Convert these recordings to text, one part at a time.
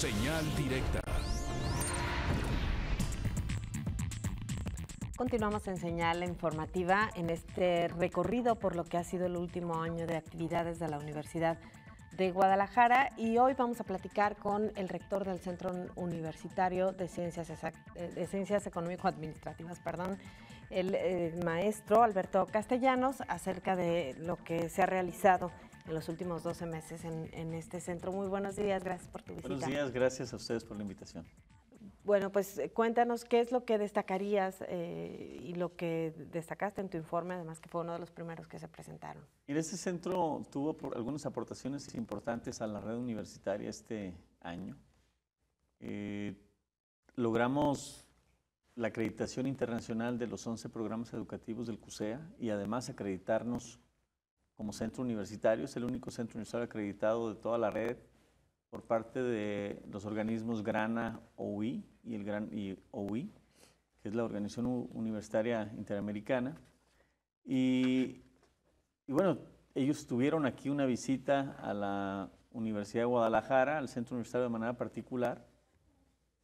Señal directa. Continuamos en señal informativa en este recorrido por lo que ha sido el último año de actividades de la Universidad de Guadalajara y hoy vamos a platicar con el rector del Centro Universitario de Ciencias, eh, Económico-Administrativas, perdón, el, el eh, maestro Alberto Castellanos, acerca de lo que se ha realizado en los últimos 12 meses en, este centro. Muy buenos días, gracias por tu visita. Buenos días, gracias a ustedes por la invitación. Bueno, pues eh, cuéntanos qué es lo que destacarías eh, y lo que destacaste en tu informe, además que fue uno de los primeros que se presentaron. En este centro tuvo algunas aportaciones importantes a la red universitaria este año. Eh, logramos la acreditación internacional de los 11 programas educativos del CUSEA y además acreditarnos como centro universitario, es el único centro universitario acreditado de toda la red por parte de los organismos GRANA OUI y el GRAN OUI, que es la Organización Universitaria Interamericana. Y, bueno, ellos tuvieron aquí una visita a la Universidad de Guadalajara, al Centro Universitario de manera particular,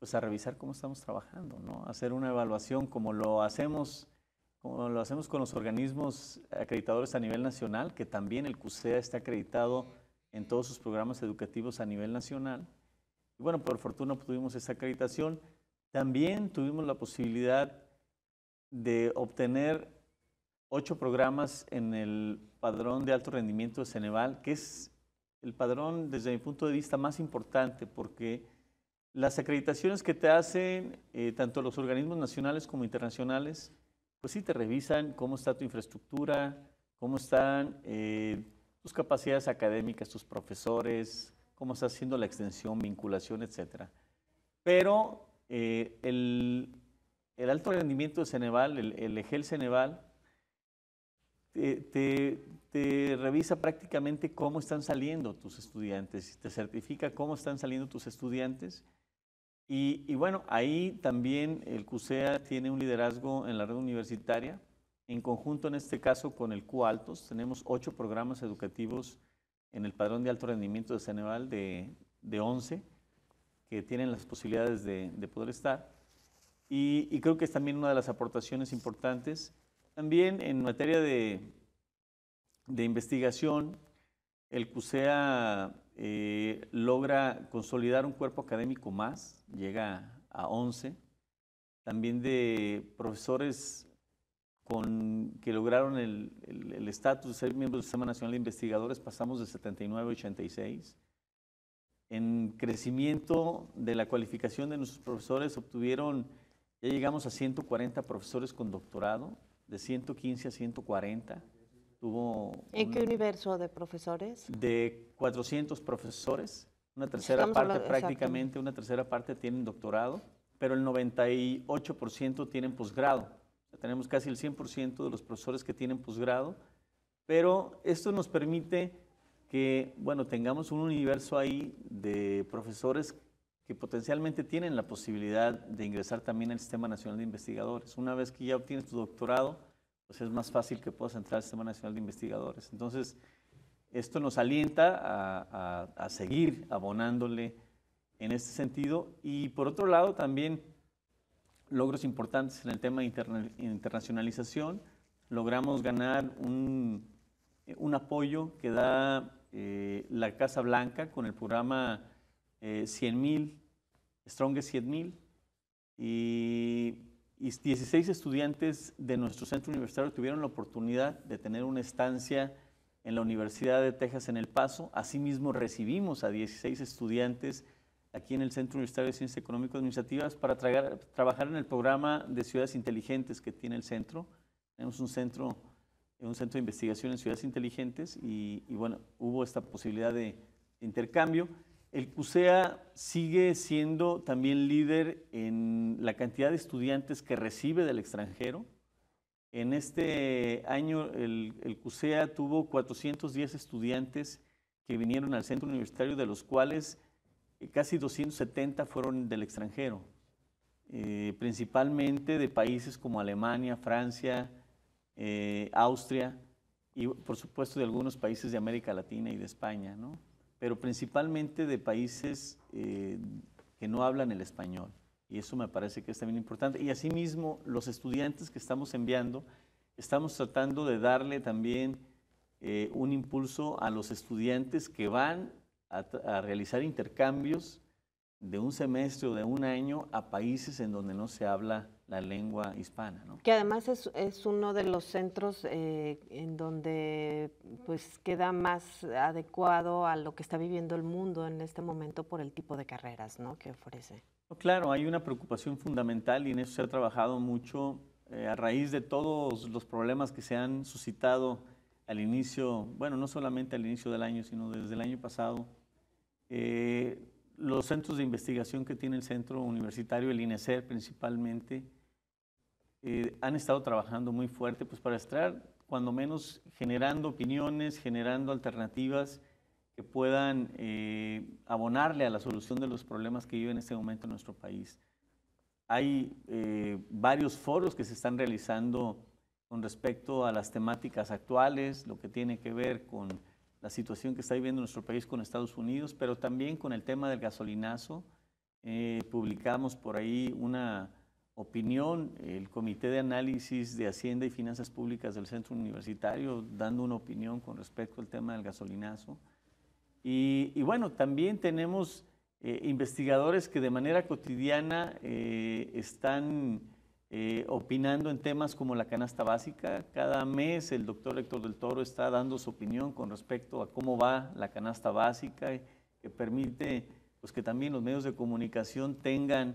pues a revisar cómo estamos trabajando, ¿no? hacer una evaluación como lo hacemos como lo hacemos con los organismos acreditadores a nivel nacional, que también el CUSEA está acreditado en todos sus programas educativos a nivel nacional. Y bueno, por fortuna tuvimos esa acreditación. También tuvimos la posibilidad de obtener ocho programas en el padrón de alto rendimiento de Ceneval, que es el padrón desde mi punto de vista más importante porque las acreditaciones que te hacen eh, tanto los organismos nacionales como internacionales pues sí te revisan cómo está tu infraestructura, cómo están eh, tus capacidades académicas, tus profesores, cómo está haciendo la extensión, vinculación, etc. Pero eh, el, alto rendimiento de Ceneval, el, el EGEL Ceneval, te, te, revisa prácticamente cómo están saliendo tus estudiantes, te certifica cómo están saliendo tus estudiantes y, bueno, ahí también el CUSEA tiene un liderazgo en la red universitaria, en conjunto en este caso con el CU Altos. Tenemos ocho programas educativos en el padrón de alto rendimiento de Ceneval de, de 11 que tienen las posibilidades de, poder estar. Y, y, creo que es también una de las aportaciones importantes. También en materia de, de investigación, el CUSEA eh, logra consolidar un cuerpo académico más, llega a 11, también de profesores con, que lograron el estatus de ser miembros del Sistema Nacional de Investigadores, pasamos de 79 a 86. En crecimiento de la cualificación de nuestros profesores obtuvieron, ya llegamos a 140 profesores con doctorado, de 115 a 140. ¿En qué universo de profesores? De 400 profesores. Una tercera parte, prácticamente una tercera parte tienen doctorado, pero el 98% tienen posgrado. tenemos casi el 100% de los profesores que tienen posgrado, pero esto nos permite que, bueno, tengamos un universo ahí de profesores que potencialmente tienen la posibilidad de ingresar también al Sistema Nacional de Investigadores. Una vez que ya obtienes tu doctorado, pues, es más fácil que puedas entrar al Sistema Nacional de Investigadores. Entonces, esto nos alienta a, seguir abonándole en este sentido. Y por otro lado, también logros importantes en el tema de internacionalización. Logramos ganar un, apoyo que da eh, la Casa Blanca con el programa 100.000, eh, Strongest 100.000. Y y 16 estudiantes de nuestro centro universitario tuvieron la oportunidad de tener una estancia en la Universidad de Texas en El Paso. Asimismo, recibimos a 16 estudiantes aquí en el Centro Universitario de Ciencias Económicas Administrativas para trabajar en el programa de ciudades inteligentes que tiene el centro. Tenemos un centro, un centro de investigación en ciudades inteligentes y, y bueno, hubo esta posibilidad de intercambio. El CUSEA sigue siendo también líder en la cantidad de estudiantes que recibe del extranjero. En este año el, CUSEA tuvo 410 estudiantes que vinieron al centro universitario, de los cuales eh, casi 270 fueron del extranjero, eh, principalmente de países como Alemania, Francia, eh, Austria y por supuesto de algunos países de América Latina y de España. ¿no? pero principalmente de países eh, que no hablan el español. Y eso me parece que es también importante. Y asimismo, los estudiantes que estamos enviando, estamos tratando de darle también eh, un impulso a los estudiantes que van a, a realizar intercambios de un semestre o de un año a países en donde no se habla la lengua hispana. Que además es, es, uno de los centros eh, en donde pues queda más adecuado a lo que está viviendo el mundo en este momento por el tipo de carreras ¿no? que ofrece. Claro, hay una preocupación fundamental y en eso se ha trabajado mucho eh, a raíz de todos los problemas que se han suscitado al inicio, bueno, no solamente al inicio del año, sino desde el año pasado. Eh, los centros de investigación que tiene el Centro Universitario, el inEcer principalmente, eh, han estado trabajando muy fuerte pues, para estar, cuando menos, generando opiniones, generando alternativas que puedan eh, abonarle a la solución de los problemas que vive en este momento en nuestro país. Hay eh, varios foros que se están realizando con respecto a las temáticas actuales, lo que tiene que ver con la situación que está viviendo nuestro país con Estados Unidos, pero también con el tema del gasolinazo. publicamos por ahí una opinión, el Comité de Análisis de Hacienda y Finanzas Públicas del Centro Universitario dando una opinión con respecto al tema del gasolinazo. Y, bueno, también tenemos eh, investigadores que de manera cotidiana eh, están eh, opinando en temas como la canasta básica. Cada mes el doctor Héctor del Toro está dando su opinión con respecto a cómo va la canasta básica, que permite pues, que también los medios de comunicación tengan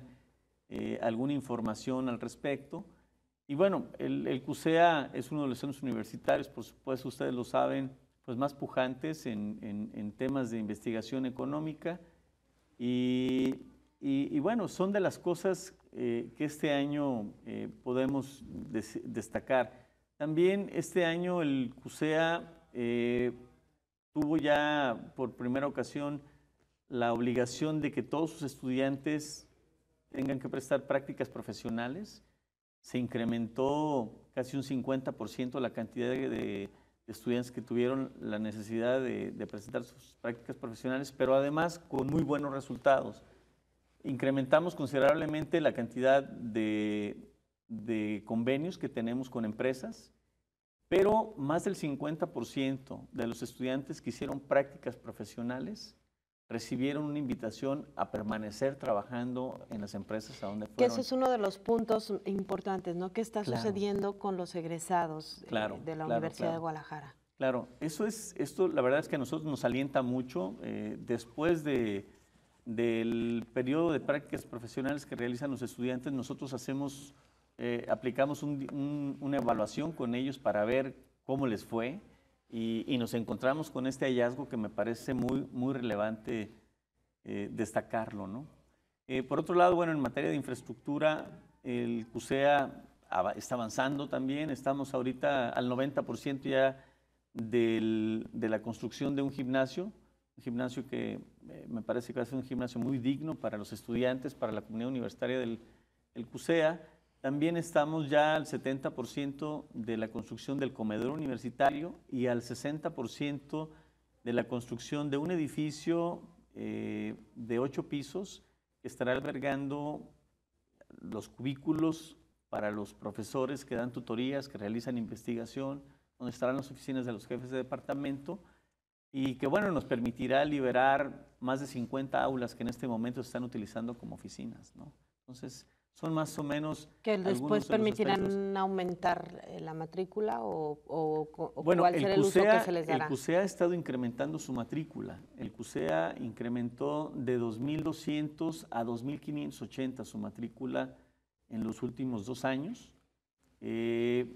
eh, alguna información al respecto. Y bueno, el, CUSEA es uno de los centros universitarios, por supuesto, ustedes lo saben, pues más pujantes en, en, temas de investigación económica. Y, y, bueno, son de las cosas eh, que este año eh, podemos destacar. También este año el CUSEA tuvo ya por primera ocasión la obligación de que todos sus estudiantes tengan que prestar prácticas profesionales. Se incrementó casi un 50% la cantidad de, estudiantes que tuvieron la necesidad de, presentar sus prácticas profesionales, pero además con muy buenos resultados. Incrementamos considerablemente la cantidad de convenios que tenemos con empresas, pero más del 50% de los estudiantes que hicieron prácticas profesionales recibieron una invitación a permanecer trabajando en las empresas a donde fueron. Que es uno de los puntos importantes, ¿no? ¿Qué está sucediendo con los egresados eh, de la Universidad de Guadalajara? Claro, eso es, esto la verdad es que a nosotros nos alienta mucho. Eh, después de, del periodo de prácticas profesionales que realizan los estudiantes, nosotros hacemos, eh, aplicamos una evaluación con ellos para ver cómo les fue, y, nos encontramos con este hallazgo que me parece muy, muy relevante eh, destacarlo. ¿no? Eh, por otro lado, bueno, en materia de infraestructura, el CUSEA está avanzando también, estamos ahorita al 90% ya del, de la construcción de un gimnasio, un gimnasio que eh, me parece que va a ser un gimnasio muy digno para los estudiantes, para la comunidad universitaria del CUSEA. También estamos ya al 70% de la construcción del comedor universitario y al 60% de la construcción de un edificio eh, de ocho pisos que estará albergando los cubículos para los profesores que dan tutorías, que realizan investigación, donde estarán las oficinas de los jefes de departamento y que bueno, nos permitirá liberar más de 50 aulas que en este momento están utilizando como oficinas. ¿no? Entonces, son más o menos... Que después permitirán aumentar la matrícula o, bueno, cuál será el, CUSEA, que se les dará. El CUSEA ha estado incrementando su matrícula. El CUSEA incrementó de 2.200 a 2.580 su matrícula en los últimos dos años. Eh,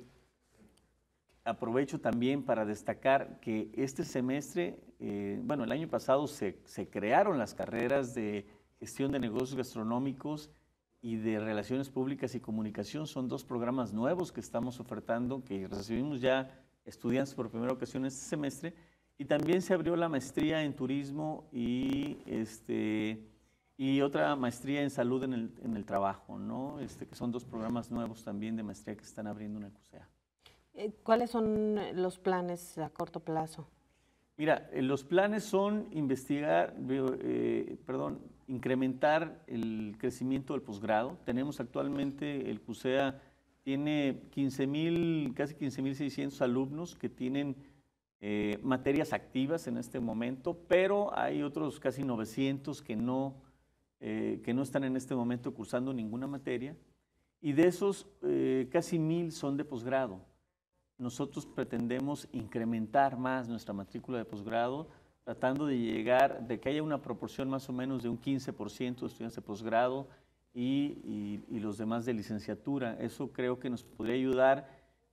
aprovecho también para destacar que este semestre, eh, bueno, el año pasado se, se crearon las carreras de gestión de negocios gastronómicos, y de Relaciones Públicas y Comunicación. Son dos programas nuevos que estamos ofertando, que recibimos ya estudiantes por primera ocasión este semestre. Y también se abrió la maestría en turismo y, este, y otra maestría en salud en el, en el trabajo, ¿no? Este, que son dos programas nuevos también de maestría que están abriendo en el CUSEA. Eh, ¿Cuáles son los planes a corto plazo? Mira, eh, los planes son investigar, eh, perdón, incrementar el crecimiento del posgrado. Tenemos actualmente, el CUSEA tiene 15 casi 15.600 alumnos que tienen eh, materias activas en este momento, pero hay otros casi 900 eh, que no, están en este momento cursando ninguna materia. Y de esos, eh, casi 1.000 son de posgrado. Nosotros pretendemos incrementar más nuestra matrícula de posgrado tratando de llegar, de que haya una proporción más o menos de un 15% de estudiantes de posgrado y, y, los demás de licenciatura. Eso creo que nos podría ayudar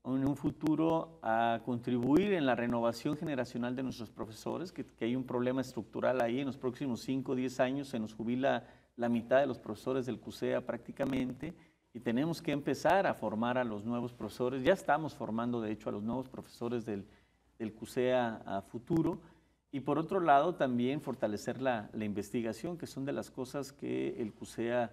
en un futuro a contribuir en la renovación generacional de nuestros profesores, que, que hay un problema estructural ahí. En los próximos 5 o 10 años se nos jubila la mitad de los profesores del CUSEA prácticamente y tenemos que empezar a formar a los nuevos profesores. Ya estamos formando, de hecho, a los nuevos profesores del, del CUSEA a futuro y por otro lado, también fortalecer la, investigación, que son de las cosas que el CUSEA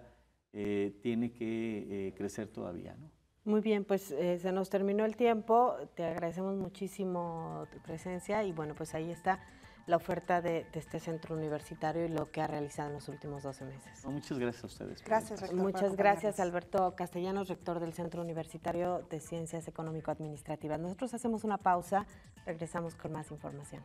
eh, tiene que eh, crecer todavía. ¿no? Muy bien, pues eh, se nos terminó el tiempo. Te agradecemos muchísimo tu presencia y bueno, pues ahí está la oferta de, este centro universitario y lo que ha realizado en los últimos 12 meses. Muchas gracias a ustedes. Gracias, rector. Muchas gracias, Alberto Castellanos, rector del Centro Universitario de Ciencias Económico-Administrativas. Nosotros hacemos una pausa, regresamos con más información.